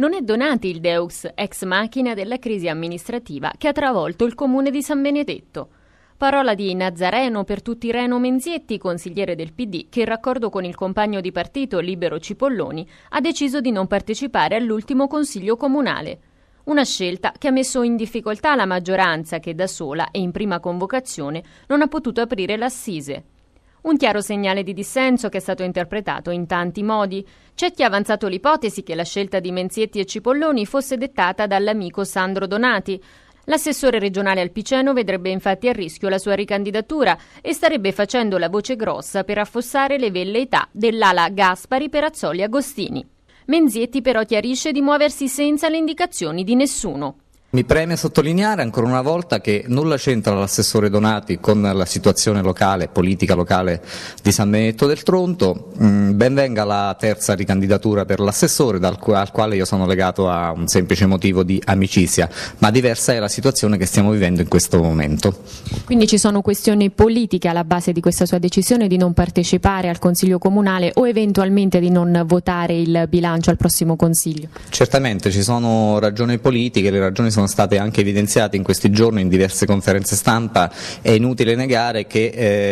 Non è Donati il Deus, ex macchina della crisi amministrativa che ha travolto il comune di San Benedetto. Parola di Nazareno per tutti Reno Menzietti, consigliere del PD, che in raccordo con il compagno di partito Libero Cipolloni ha deciso di non partecipare all'ultimo consiglio comunale. Una scelta che ha messo in difficoltà la maggioranza che da sola e in prima convocazione non ha potuto aprire l'assise. Un chiaro segnale di dissenso che è stato interpretato in tanti modi. C'è chi ha avanzato l'ipotesi che la scelta di Menzietti e Cipolloni fosse dettata dall'amico Sandro Donati. L'assessore regionale al Piceno vedrebbe infatti a rischio la sua ricandidatura e starebbe facendo la voce grossa per affossare le velleità dell'ala Gaspari Perazzoli Agostini. Menzietti però chiarisce di muoversi senza le indicazioni di nessuno. Mi preme sottolineare ancora una volta che nulla c'entra l'assessore Donati con la situazione locale, politica locale di San Benedetto del Tronto, mm, Benvenga la terza ricandidatura per l'assessore al quale io sono legato a un semplice motivo di amicizia, ma diversa è la situazione che stiamo vivendo in questo momento. Quindi ci sono questioni politiche alla base di questa sua decisione di non partecipare al Consiglio Comunale o eventualmente di non votare il bilancio al prossimo Consiglio? Certamente ci sono ragioni politiche, le ragioni sono sono state anche evidenziate in questi giorni in diverse conferenze stampa, è inutile negare che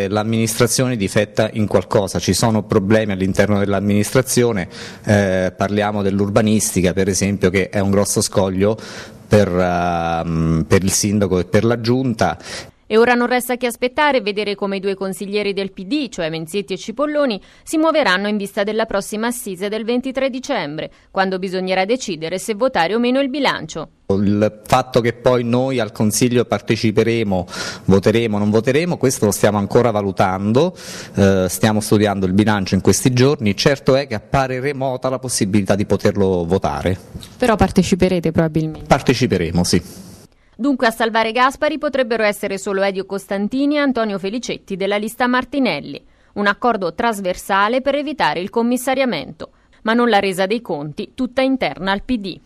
eh, l'amministrazione difetta in qualcosa, ci sono problemi all'interno dell'amministrazione, eh, parliamo dell'urbanistica per esempio che è un grosso scoglio per, uh, per il sindaco e per la giunta. E ora non resta che aspettare e vedere come i due consiglieri del PD, cioè Menzietti e Cipolloni, si muoveranno in vista della prossima assise del 23 dicembre, quando bisognerà decidere se votare o meno il bilancio. Il fatto che poi noi al Consiglio parteciperemo, voteremo o non voteremo, questo lo stiamo ancora valutando, eh, stiamo studiando il bilancio in questi giorni, certo è che appare remota la possibilità di poterlo votare. Però parteciperete probabilmente? Parteciperemo, sì. Dunque a salvare Gaspari potrebbero essere solo Edio Costantini e Antonio Felicetti della lista Martinelli, un accordo trasversale per evitare il commissariamento, ma non la resa dei conti tutta interna al PD.